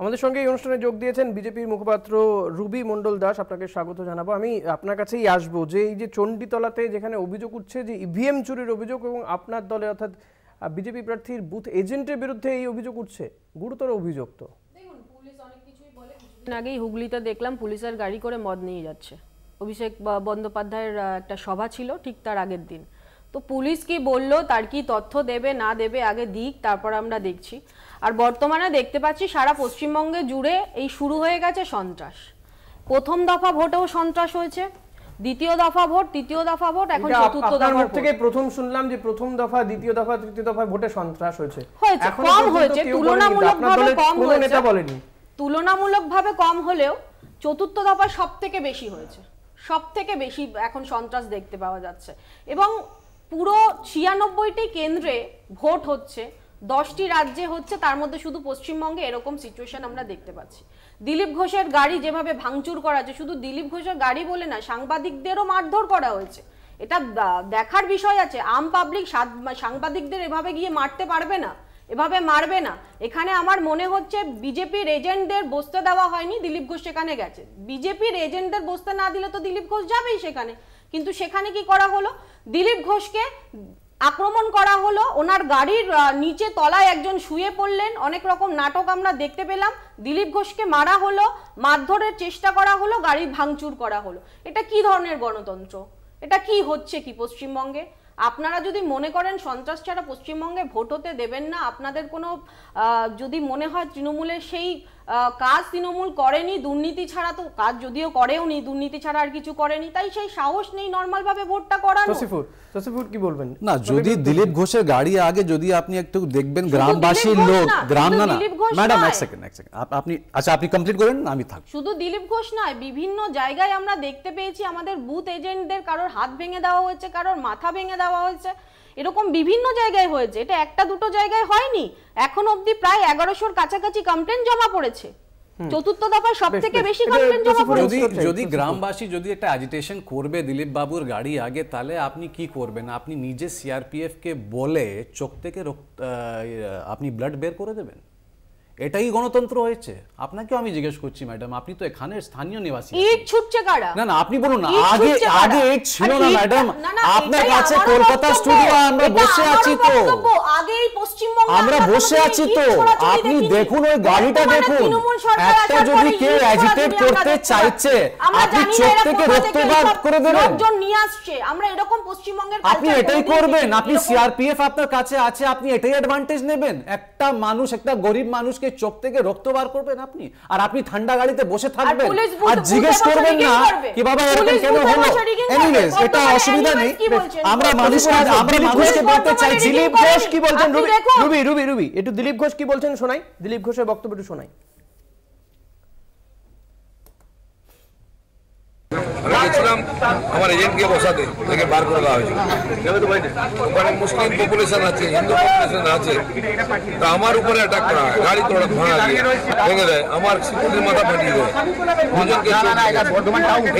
আমাদের সঙ্গে এই অনুষ্ঠানে যোগ দিয়েছেন বিজেপির মুখপাত্র রুবি মণ্ডল দাস আপনাকে স্বাগত জানাবো আমি আপনার কাছেই আসব যে এই যে চণ্ডীতলাতে যেখানে অভিযোগ উঠছে যে ইভিএম চুরির অভিযোগ এবং আপনার দলে অর্থাৎ বিজেপি প্রার্থীর বুথ এজেন্টের বিরুদ্ধে এই অভিযোগ উঠছে গুরুতর অভিযোগ তো আগেই হুগলিতে দেখলাম পুলিশের গাড়ি করে মদ নিয়ে যাচ্ছে অভিষেক বন্দ্যোপাধ্যায়ের একটা সভা ছিল ঠিক তার আগের দিন তো পুলিশ কি বললো তার কি তথ্য দেবে না দেবে আগে দিক তারপর আমরা দেখছি আর বর্তমানে দেখতে পাচ্ছি সারা পশ্চিমবঙ্গে জুড়ে এই শুরু হয়ে গেছে সন্ত্রাস প্রথম দফা ভোটেও সন্ত্রাস হয়েছে দ্বিতীয় দফা ভোট তৃতীয় দফা ভোট এখন চতুর্থ দফা থেকে প্রথম শুনলাম যে প্রথম দফা দ্বিতীয় দফা তৃতীয় দফা ভোটে সন্ত্রাস হয়েছে হয়েছে কম হয়েছে তুলনামূলকভাবে কম হয়েছে তুলনামূলকভাবে কম হলেও চতুর্থ দফা সব থেকে বেশি হয়েছে সব থেকে বেশি এখন সন্ত্রাস দেখতে পাওয়া যাচ্ছে এবং পুরো ছিয়ানব্বইটি কেন্দ্রে ভোট হচ্ছে দশটি রাজ্যে হচ্ছে তার মধ্যে শুধু পশ্চিমবঙ্গে এরকম সিচুয়েশন আমরা দেখতে পাচ্ছি দিলীপ ঘোষের গাড়ি যেভাবে ভাঙচুর করা হয়েছে শুধু দিলীপ ঘোষের গাড়ি বলে না সাংবাদিকদেরও মারধর করা হয়েছে এটা দেখার বিষয় আছে আম পাবলিক সাংবাদিকদের এভাবে গিয়ে মারতে পারবে না এভাবে মারবে না এখানে আমার মনে হচ্ছে বিজেপির এজেন্টদের বসতে দেওয়া হয়নি দিলীপ ঘোষ সেখানে গেছে বিজেপির এজেন্টদের বসতে না দিলে তো দিলীপ ঘোষ যাবেই সেখানে কিন্তু সেখানে কি করা হলো দিলীপ ঘোষকে আক্রমণ করা হলো ওনার গাড়ির নিচে তলায় একজন শুয়ে পড়লেন অনেক রকম নাটক আমরা দেখতে পেলাম দিলীপ ঘোষকে মারা হলো মারধরের চেষ্টা করা হলো গাড়ি ভাঙচুর করা হলো এটা কি ধরনের গণতন্ত্র এটা কি হচ্ছে কি পশ্চিমবঙ্গে আপনারা যদি মনে করেন সন্ত্রাস ছাড়া পশ্চিমবঙ্গে ভোট হতে দেবেন না আপনাদের কোনো যদি মনে হয় তৃণমূলের সেই কাজ তৃণমূল করেনি দুর্নীতি ছাড়া তো কাজ যদিও করেও নি দুর্নীতি ছাড়া আর কিছু করেনি তাই সেই সাহস নেই নর্মাল ভাবে ভোটটা করা কি বলবেন না যদি দিলীপ ঘোষের গাড়ি আগে যদি আপনি একটু দেখবেন গ্রামবাসীর লোক গ্রাম না ম্যাডাম এক সেকেন্ড এক সেকেন্ড আপনি আচ্ছা আপনি কমপ্লিট করেন আমি থাক শুধু দিলীপ ঘোষ নয় বিভিন্ন জায়গায় আমরা দেখতে পেয়েছি আমাদের বুথ এজেন্টদের কারোর হাত ভেঙে দেওয়া হয়েছে কারোর মাথা ভেঙে দেওয়া দেওয়া হয়েছে এরকম বিভিন্ন জায়গায় হয়েছে এটা একটা দুটো জায়গায় হয়নি এখন অবধি প্রায় এগারোশোর কাছাকাছি কমপ্লেন জমা পড়েছে চতুর্থ দফায় সব থেকে বেশি কমপ্লেন জমা পড়েছে যদি গ্রামবাসী যদি একটা এজিটেশন করবে দিলীপ বাবুর গাড়ি আগে তাহলে আপনি কি করবেন আপনি নিজে সিআরপিএফ কে বলে চোখ থেকে আপনি ব্লাড বের করে দেবেন এটাই গণতন্ত্র হয়েছে আপনাকেও আমি জিজ্ঞেস করছি ম্যাডাম আপনি তো এখানে স্থানীয় নিবাসী ইট ছুটছে কারা না না আপনি বলুন না আগে আগে ইট ছিল না ম্যাডাম আপনার কাছে কলকাতা স্টুডিও আমরা বসে আছি তো আগে এই পশ্চিমবঙ্গ আমরা বসে আছি তো আপনি দেখুন ওই গাড়িটা দেখুন একটা যদি কেউ এজিটেট করতে চাইছে আপনি চোখ থেকে রক্তপাত করে দেবেন লোকজন নিয়ে আসছে আমরা এরকম পশ্চিমবঙ্গের আপনি এটাই করবেন আপনি সিআরপিএফ আপনার কাছে আছে আপনি এটাই অ্যাডভান্টেজ নেবেন একটা মানুষ একটা গরিব মানুষকে সেই চোখ থেকে রক্ত বার করবেন আপনি আর আপনি ঠান্ডা গাড়িতে বসে থাকবেন আর জিজ্ঞেস করবেন না কি বাবা এরকম কেন হলো এনিওয়েজ এটা অসুবিধা নেই আমরা মানুষকে আমরা মানুষকে বলতে চাই দিলীপ ঘোষ কি বলছেন রুবি রুবি রুবি একটু দিলীপ ঘোষ কি বলছেন শোনাই দিলীপ ঘোষের বক্তব্য একটু শোনাই গেছিলাম আমার এজেন্টকে বসাতে তাকে বার করে দেওয়া হয়েছে ওখানে মুসলিম পপুলেশন আছে হিন্দু পপুলেশন আছে তা আমার উপরে অ্যাটাক করা হয় গাড়ি তো ভাঙা দিয়ে ভেঙে দেয় আমার সিকিউরিটির মাথা ফাটিয়ে দেয় দুজনকে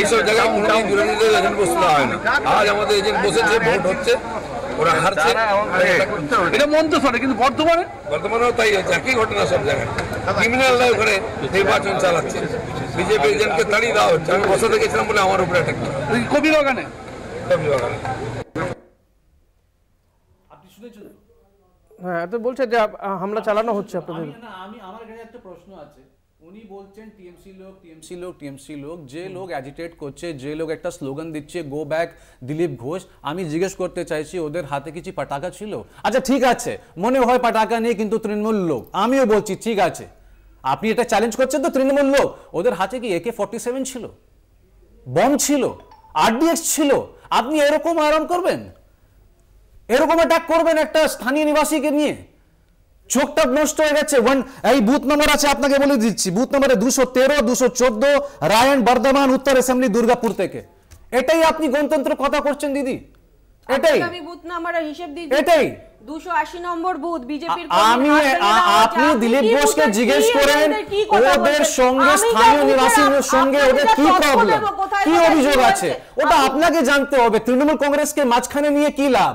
এইসব জায়গায় কোনোদিন বিরোধীদের এজেন্ট বসতে হয় না আজ আমাদের এজেন্ট বসেছে ভোট হচ্ছে ওরা তাই হচ্ছে কি ঘটনা সব জায়গায় ক্রিমিনাল ওখানে নির্বাচন চালাচ্ছে বিজেপি এজেন্টকে তাড়িয়ে দেওয়া হচ্ছে আমি বসাতে গেছিলাম বলে আমার উপরে অ্যাটাক কবির বাগানে হ্যাঁ চালানো হচ্ছে লোক লোক যে লোক অ্যাজিটেট করছে যে লোক একটা স্লোগান দিচ্ছে গো ব্যাক দিলীপ ঘোষ আমি জিজ্ঞেস করতে চাইছি ওদের হাতে কিছু পটাকা ছিল আচ্ছা ঠিক আছে মনে হয় পটাকা নেই কিন্তু তৃণমূল লোক আমিও বলছি ঠিক আছে আপনি এটা চ্যালেঞ্জ করছেন তো তৃণমূল লোক ওদের হাতে কি একে ফর্টি সেভেন ছিল বম ছিল আরডিএক্স ছিল আপনি এরকম আরাম করবেন এরকম অ্যাটাক করবেন একটা স্থানীয় নিবাসীকে নিয়ে চোখটা নষ্ট হয়ে গেছে ওয়ান এই বুথ নম্বর আছে আপনাকে বলে দিচ্ছি বুথ নম্বরে দুশো তেরো দুশো চোদ্দ রায়ন বর্ধমান উত্তর অ্যাসেম্বলি দুর্গাপুর থেকে এটাই আপনি গণতন্ত্র কথা করছেন দিদি এটাই আমি বুথ নাম্বার হিসাব দিয়ে এটাই 280 নম্বর বুথ বিজেপির আমি আচ্ছা, আপনি দিলীপ ঘোষকে জিজ্ঞেস করেন ওদের সঙ্গে স্থানীয় নিবাসীদের সঙ্গে ওদের কি প্রবলেম কি অভিযোগ আছে ওটা আপনাকে জানতে হবে তৃণমূল কংগ্রেসকে মাঝখানে নিয়ে কি লাভ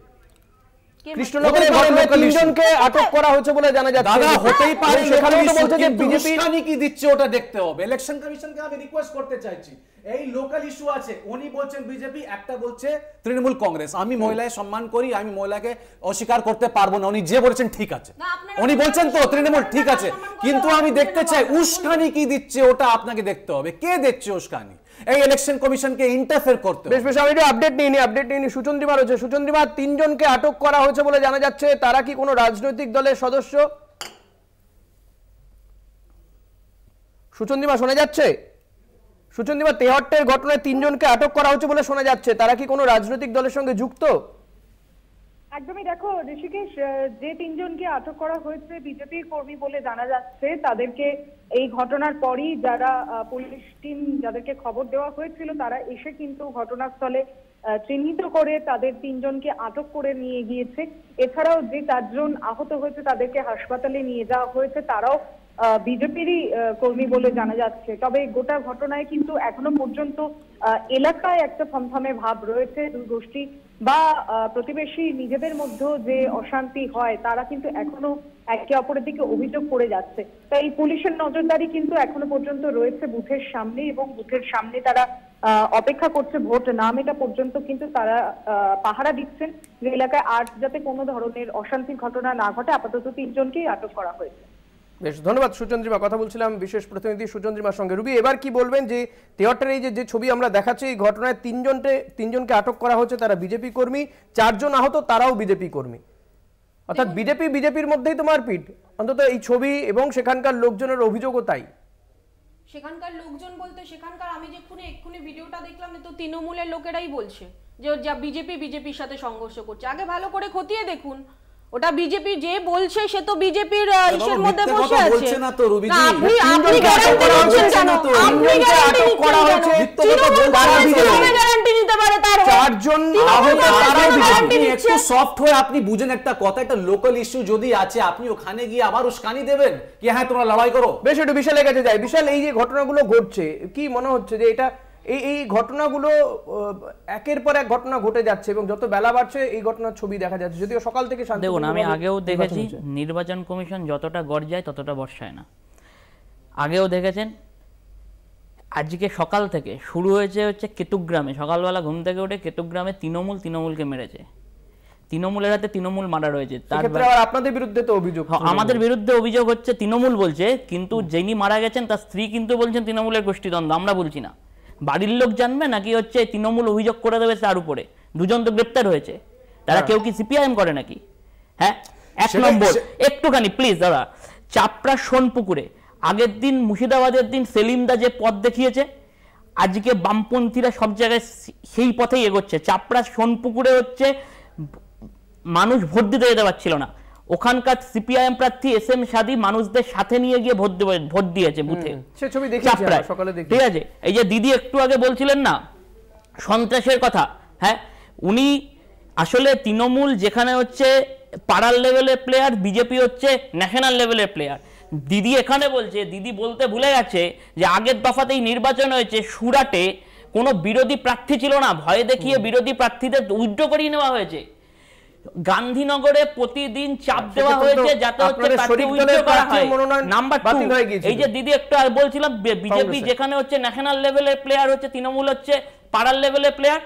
তৃণমূল কংগ্রেস আমি মহিলায় সম্মান করি আমি মহিলাকে অস্বীকার করতে পারবো না উনি যে বলেছেন ঠিক আছে উনি বলছেন তো তৃণমূল ঠিক আছে কিন্তু আমি দেখতে চাই উস্কানি কি দিচ্ছে ওটা আপনাকে দেখতে হবে কে দেখছে উস্কানি এই ইলেকশন কমিশনকে ইন্টারফেয়ার করতে বেশ বেশ আমি আপডেট নিয়ে নিইনি আপডেট নিয়ে নিইনি সুচন্দ্রিমা রয়েছে সুচন্দ্রিমা তিনজনকে আটক করা হয়েছে বলে জানা যাচ্ছে তারা কি কোনো রাজনৈতিক দলের সদস্য সুচন্দ্রিমা শোনা যাচ্ছে সুচন্দ্রিমা তেহট্টের ঘটনায় তিনজনকে আটক করা হয়েছে বলে শোনা যাচ্ছে তারা কি কোনো রাজনৈতিক দলের সঙ্গে যুক্ত একদমই দেখো ঋষিকেশ যে তিনজনকে আটক করা হয়েছে বিজেপি কর্মী বলে জানা যাচ্ছে তাদেরকে এই ঘটনার পরই যারা পুলিশ টিম যাদেরকে খবর দেওয়া হয়েছিল তারা এসে কিন্তু ঘটনাস্থলে চিহ্নিত করে তাদের তিনজনকে আটক করে নিয়ে গিয়েছে এছাড়াও যে চারজন আহত হয়েছে তাদেরকে হাসপাতালে নিয়ে যাওয়া হয়েছে তারাও বিজেপিরই কর্মী বলে জানা যাচ্ছে তবে গোটা ঘটনায় কিন্তু এখনো পর্যন্ত এলাকায় একটা থমথমে ভাব রয়েছে দুই গোষ্ঠী বা প্রতিবেশী নিজেদের মধ্যে যে অশান্তি হয় তারা কিন্তু এখনো একে অপরের দিকে অভিযোগ করে যাচ্ছে তাই এই পুলিশের নজরদারি কিন্তু এখনো পর্যন্ত রয়েছে বুথের সামনে এবং বুথের সামনে তারা অপেক্ষা করছে ভোট নাম এটা পর্যন্ত কিন্তু তারা পাহারা দিচ্ছেন যে এলাকায় আর যাতে কোনো ধরনের অশান্তির ঘটনা না ঘটে আপাতত তিনজনকেই আটক করা হয়েছে বেশ ধন্যবাদ সুচন্দ্রিমা কথা বলছিলাম বিশেষ প্রতিনিধি সুচন্দ্রিমার সঙ্গে রুবি এবার কি বলবেন যে থিয়েটার এই যে ছবি আমরা দেখাচ্ছি এই ঘটনায় তিনজনকে তিনজনকে আটক করা হচ্ছে তারা বিজেপি কর্মী চারজন আহত তারাও বিজেপি কর্মী অর্থাৎ বিজেপি বিজেপির মধ্যেই তো মারপিট অন্তত এই ছবি এবং সেখানকার লোকজনের অভিযোগও তাই সেখানকার লোকজন বলতে সেখানকার আমি যে এক্ষুনি এক্ষুনি ভিডিওটা দেখলাম তো তৃণমূলের লোকেরাই বলছে যে যা বিজেপি বিজেপির সাথে সংঘর্ষ করছে আগে ভালো করে খতিয়ে দেখুন ওটা বিজেপি যে বলছে সে তো বিজেপির ইসের মধ্যে বসে আছে না তো আপনি আপনি গ্যারান্টি কেন আপনি গ্যারান্টি করা গ্যারান্টি পারে তার চারজন আহত একটু সফট হয়ে আপনি বুঝেন একটা কথা একটা লোকাল ইস্যু যদি আছে আপনি ওখানে গিয়ে আবার উস্কানি দেবেন কি হ্যাঁ তোমরা লড়াই করো বেশ একটু বিশাল কাছে যায় বিশাল এই যে ঘটনাগুলো ঘটছে কি মনে হচ্ছে যে এটা এই এই ঘটনাগুলো একের পর এক ঘটনা ঘটে যাচ্ছে এবং যত বেলা বাড়ছে এই ঘটনার ছবি দেখা যাচ্ছে যদিও সকাল থেকে দেখুন আমি আগেও দেখেছি নির্বাচন কমিশন যতটা গর্জায় ততটা বর্ষায় না আগেও দেখেছেন আজকে সকাল থেকে শুরু হয়েছে হচ্ছে কেতুগ্রামে সকালবেলা ঘুম থেকে উঠে কেতুগ্রামে তৃণমূল তৃণমূলকে মেরেছে তৃণমূলের হাতে তৃণমূল মারা রয়েছে আপনাদের বিরুদ্ধে তো অভিযোগ আমাদের বিরুদ্ধে অভিযোগ হচ্ছে তৃণমূল বলছে কিন্তু যিনি মারা গেছেন তার স্ত্রী কিন্তু বলছেন তৃণমূলের গোষ্ঠীদ্বন্দ্ব আমরা বলছি না বাড়ির লোক জানবে নাকি হচ্ছে তৃণমূল অভিযোগ করে দেবে তার উপরে দুজন তো গ্রেপ্তার হয়েছে তারা হ্যাঁ। কেউ কি সিপিআইএম করে নাকি হ্যাঁ এক নম্বর একটুখানি প্লিজ দাদা চাপড়া সোনপুকুরে আগের দিন মুর্শিদাবাদের দিন সেলিমদা যে পথ দেখিয়েছে আজকে বামপন্থীরা সব জায়গায় সেই পথেই এগোচ্ছে চাপড়া সোনপুকুরে হচ্ছে মানুষ ভোট দিতে যেতে পারছিল না ওখানকার সিপিআইএম প্রার্থী এস এম সাদী মানুষদের সাথে নিয়ে গিয়ে ভোট ভোট দিয়েছে বুথে ঠিক আছে এই যে দিদি একটু আগে বলছিলেন না সন্ত্রাসের কথা হ্যাঁ উনি আসলে তৃণমূল যেখানে হচ্ছে পাড়ার লেভেলের প্লেয়ার বিজেপি হচ্ছে ন্যাশনাল লেভেলের প্লেয়ার দিদি এখানে বলছে দিদি বলতে ভুলে গেছে যে আগের দফাতেই নির্বাচন হয়েছে সুরাটে কোনো বিরোধী প্রার্থী ছিল না ভয় দেখিয়ে বিরোধী প্রার্থীদের উইড্র করিয়ে নেওয়া হয়েছে গান্ধীনগরে প্রতিদিন চাপ আচ্ছা, দেওয়া হয়েছে যাতে হচ্ছে নাম্বার এই যে দিদি একটু বলছিলাম বিজেপি যেখানে হচ্ছে ন্যাশনাল লেভেলের প্লেয়ার হচ্ছে তৃণমূল হচ্ছে পাড়ার লেভেলের প্লেয়ার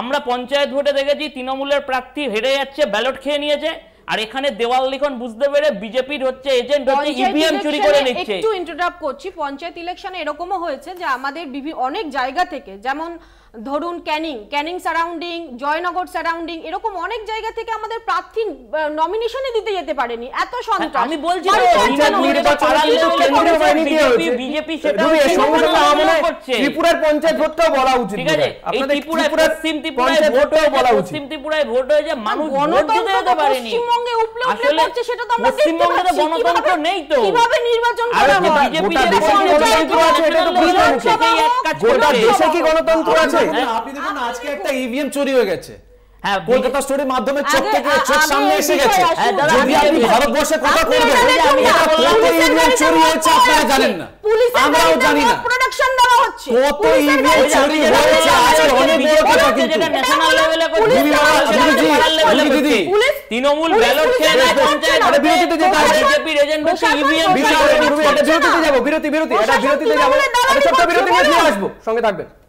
আমরা পঞ্চায়েত ভোটে দেখেছি তৃণমূলের প্রার্থী হেরে যাচ্ছে ব্যালট খেয়ে নিয়েছে আর এখানে দেওয়াল লিখন বুঝতে পেরে বিজেপির হচ্ছে এজেন্ট হচ্ছে ইভিএম e চুরি করে নিচ্ছে একটু ইন্টারাপ্ট করছি পঞ্চায়েত ইলেকশনে এরকমও হয়েছে যে আমাদের বিভিন্ন অনেক জায়গা থেকে যেমন ধরুন ক্যানিং ক্যানিং সারাউন্ডিং জয়নগর সারাউন্ডিং এরকম অনেক জায়গা থেকে আমাদের প্রার্থী নমিনেশনে দিতে যেতে পারেনি এত হ্যাঁ, সন্ত্রাস আমি বলছি বিজেপি ত্রিপুরার পঞ্চায়েত ভোটটাও বলা উচিত ঠিক আছে আপনাদের ত্রিপুরায় পশ্চিম ত্রিপুরায় ভোটও বলা উচিত পশ্চিম ত্রিপুরায় ভোট হয়ে যে মানুষ গণতন্ত্র যেতে পারেনি পশ্চিমবঙ্গে উপলব্ধি করছে সেটা তো আমরা দেখতে পাচ্ছি গণতন্ত্র নেই তো কিভাবে নির্বাচন করা হয় বিজেপি যে গণতন্ত্র আছে এটা তো বুঝতে পারছি গোটা দেশে কি গণতন্ত্র আচ্ছা, আছে আপনি দেখুন আজকে একটা ইভিএম চুরি হয়ে গেছে তৃণমূল বিরতিতে বিরতি বিরতি বিরতিতে সঙ্গে থাকবেন